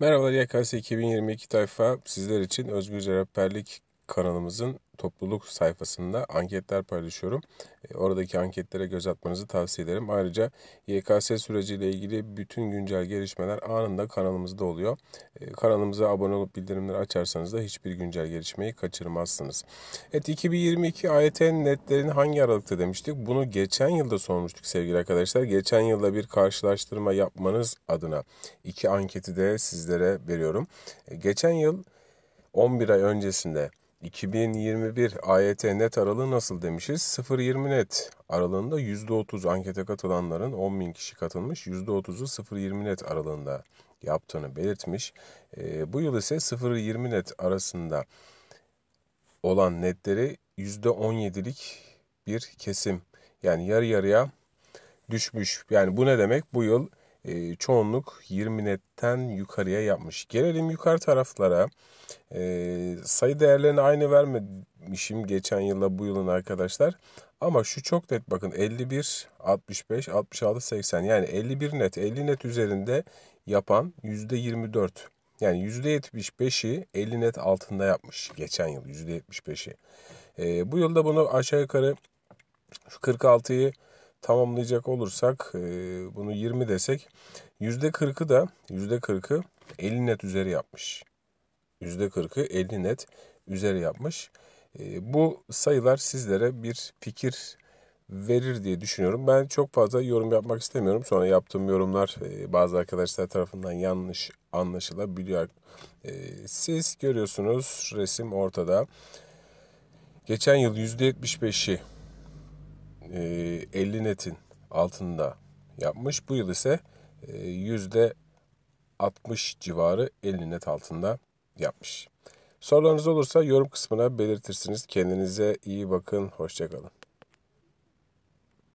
Merhabalar YKS 2022 tayfa sizler için özgür rapperlik kanalımızın topluluk sayfasında anketler paylaşıyorum. E, oradaki anketlere göz atmanızı tavsiye ederim. Ayrıca YKS süreciyle ilgili bütün güncel gelişmeler anında kanalımızda oluyor. E, kanalımıza abone olup bildirimleri açarsanız da hiçbir güncel gelişmeyi kaçırmazsınız. Evet 2022 AYT netlerin hangi aralıkta demiştik? Bunu geçen yılda sormuştuk sevgili arkadaşlar. Geçen yılda bir karşılaştırma yapmanız adına iki anketi de sizlere veriyorum. E, geçen yıl 11 ay öncesinde 2021 AYT net aralığı nasıl demişiz? 0.20 net aralığında %30 ankete katılanların 10.000 kişi katılmış %30'u 0.20 net aralığında yaptığını belirtmiş. E, bu yıl ise 0.20 net arasında olan netleri %17'lik bir kesim yani yarı yarıya düşmüş. Yani bu ne demek? Bu yıl e, çoğunluk 20 netten yukarıya yapmış. Gelelim yukarı taraflara. E, sayı değerlerini aynı vermemişim geçen yılla bu yılın arkadaşlar. Ama şu çok net bakın 51, 65, 66, 80 yani 51 net 50 net üzerinde yapan %24. Yani %75'i 50 net altında yapmış geçen yıl %75'i. E, ee, bu yılda bunu aşağı yukarı şu 46'yı tamamlayacak olursak e, bunu 20 desek %40'ı da %40'ı 50 net üzeri yapmış. %40'ı 50 net üzeri yapmış. E, bu sayılar sizlere bir fikir verir diye düşünüyorum. Ben çok fazla yorum yapmak istemiyorum. Sonra yaptığım yorumlar e, bazı arkadaşlar tarafından yanlış anlaşılabiliyor. Siz görüyorsunuz resim ortada. Geçen yıl %75'i 50 netin altında yapmış. Bu yıl ise e, yüzde %60 civarı 50 net altında yapmış. Sorularınız olursa yorum kısmına belirtirsiniz. Kendinize iyi bakın. Hoşçakalın.